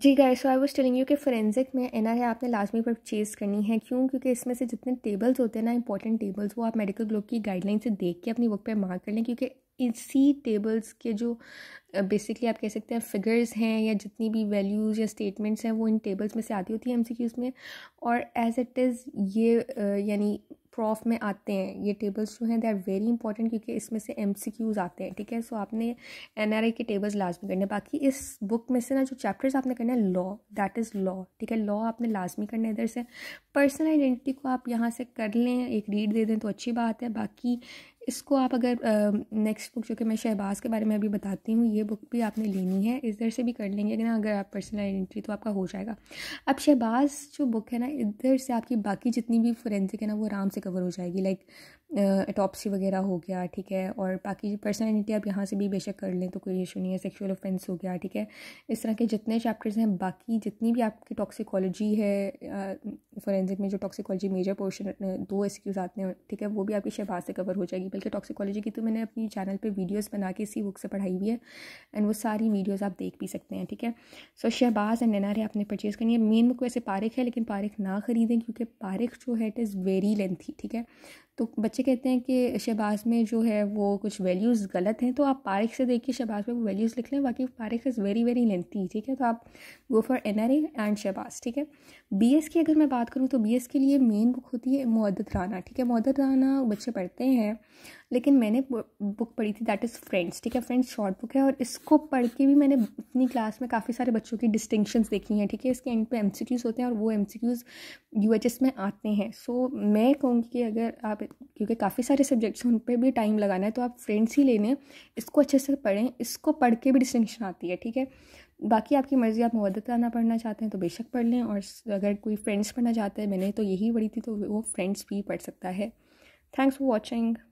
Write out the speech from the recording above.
ji guys so I was telling you कि forensic में N R I आपने लाजमी परचेज़ करनी है क्यों क्योंकि इसमें से जितने टेबल्स होते हैं ना इंपॉर्टेंट टेबल्स वो आप मेडिकल ग्रुप की गाइडलाइन से देख के अपनी बुक पे मार्क कर लें क्योंकि इसी टेबल्स के जो बेसिकली आप कह सकते हैं फिगर्स हैं या जितनी भी वैल्यूज़ या स्टेटमेंट्स हैं वो इन टेबल्स में से आती होती है एम में और एज इट इज़ ये यानी प्रॉफ में आते हैं ये टेबल्स जो हैं दे आर वेरी इंपॉर्टेंट क्योंकि इसमें से एम सी क्यूज़ आते हैं ठीक है सो आपने एन आर आई के टेबल्स लाजमी करने बाकी इस बुक में से ना जो चैप्टर्स आपने करना है लॉ दैट इज़ लॉ ठीक है लॉ आपने लाजमी करना है इधर से पर्सनल आइडेंटिटी को आप यहाँ से कर लें एक रीड दे दें तो अच्छी बात है बाकी इसको आप अगर नेक्स्ट बुक जो कि मैं शहबाज के बारे में अभी बताती हूँ ये ये बुक भी आपने लेनी है इधर से भी कर लेंगे ना अगर आप पर्सनल आइडेंटिटी तो आपका हो जाएगा अब शहबाज जो बुक है ना इधर से आपकी बाकी जितनी भी फोरेंसिक है ना वो आराम से कवर हो जाएगी लाइक एटॉप्सी वगैरह हो गया ठीक है और बाकी पर्सनल आइडेंटिटी आप यहाँ से भी बेशक कर लें तो कोई इशू नहीं है सेक्शुअल ऑफेंस हो गया ठीक है इस तरह के जितने चैप्टर्स हैं बाकी जितनी भी आपकी टॉक्सिकोलॉजी है फोरेंसिक में जो टॉक्सिकोलॉजी मेजर पोर्शन दो एसक्यूज क्यूज आते हैं ठीक है वो भी आपकी शहबाज से कवर हो जाएगी बल्कि टॉक्सिकोलॉजी की तो मैंने अपनी चैनल पर वीडियोज़ बना के इसी बुक से पढ़ाई हुई है एंड वो सारी वीडियोज़ आप देख भी सकते हैं ठीक है सो so, शहबाज एंड नैनारे आपने परचेज़ करनी है मेन बुक वैसे पारख है लेकिन पारख ना ख़रीदें क्योंकि पारिक जो है इट इज़ वेरी लेंथी ठीक है तो बच्चे कहते हैं कि शहबाज में जो है वो कुछ वैल्यूज़ गलत हैं तो आप पारिक से देखिए शहबाज में वो वैल्यूज़ लिख लें बाकी Parikh is very very lengthy ठीक है तो आप go for N R and Shahbaz ठीक है बी एस की अगर मैं बात करूँ तो बी एस के लिए मेन बुक होती है मदद राना ठीक है मदत राना बच्चे पढ़ते हैं लेकिन मैंने बुक पढ़ी थी दैट इज़ फ्रेंड्स ठीक है फ्रेंड्स शॉर्ट बुक है और इसको पढ़ के भी मैंने अपनी क्लास में काफ़ी सारे बच्चों की डिस्टिंक्शंस देखी हैं ठीक है इसके एंड पे एम होते हैं और वो एम सी में आते हैं सो so, मैं कहूँगी कि अगर आप पे क्योंकि काफ़ी सारे सब्जेक्ट्स हैं उन पर भी टाइम लगाना है तो आप फ्रेंड्स ही लेने इसको अच्छे से पढ़ें इसको पढ़ के भी डिस्टिंक्शन आती है ठीक है बाकी आपकी मर्ज़ी आप मददाना पढ़ना चाहते हैं तो बेशक पढ़ लें और अगर कोई फ्रेंड्स पढ़ना चाहता है मैंने तो यही पढ़ी थी तो वो फ्रेंड्स भी पढ़ सकता है थैंक्स फॉर वॉचिंग